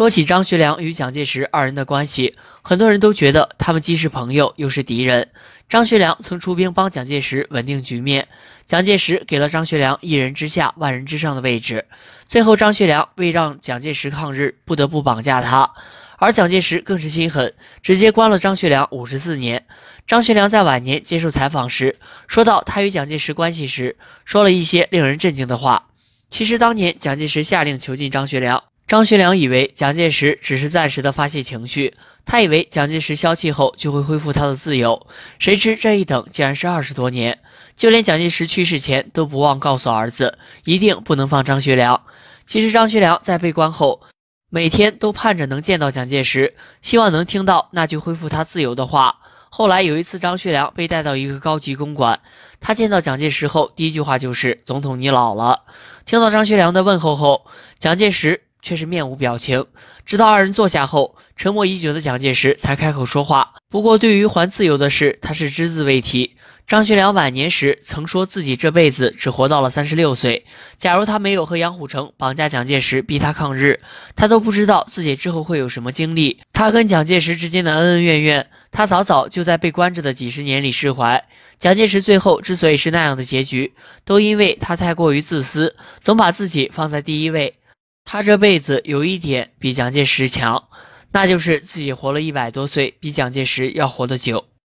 说起张学良与蒋介石二人的关系，很多人都觉得他们既是朋友又是敌人。张学良曾出兵帮蒋介石稳定局面，蒋介石给了张学良一人之下万人之上的位置。最后，张学良为让蒋介石抗日，不得不绑架他，而蒋介石更是心狠，直接关了张学良五十四年。张学良在晚年接受采访时，说到他与蒋介石关系时，说了一些令人震惊的话。其实当年蒋介石下令囚禁张学良。张学良以为蒋介石只是暂时的发泄情绪，他以为蒋介石消气后就会恢复他的自由，谁知这一等竟然是二十多年。就连蒋介石去世前都不忘告诉儿子，一定不能放张学良。其实张学良在被关后，每天都盼着能见到蒋介石，希望能听到那句恢复他自由的话。后来有一次，张学良被带到一个高级公馆，他见到蒋介石后，第一句话就是：“总统，你老了。”听到张学良的问候后，蒋介石。却是面无表情。直到二人坐下后，沉默已久的蒋介石才开口说话。不过，对于还自由的事，他是只字未提。张学良晚年时曾说自己这辈子只活到了三十六岁。假如他没有和杨虎城绑架蒋介石，逼他抗日，他都不知道自己之后会有什么经历。他跟蒋介石之间的恩恩怨怨，他早早就在被关着的几十年里释怀。蒋介石最后之所以是那样的结局，都因为他太过于自私，总把自己放在第一位。他这辈子有一点比蒋介石强，那就是自己活了一百多岁，比蒋介石要活得久。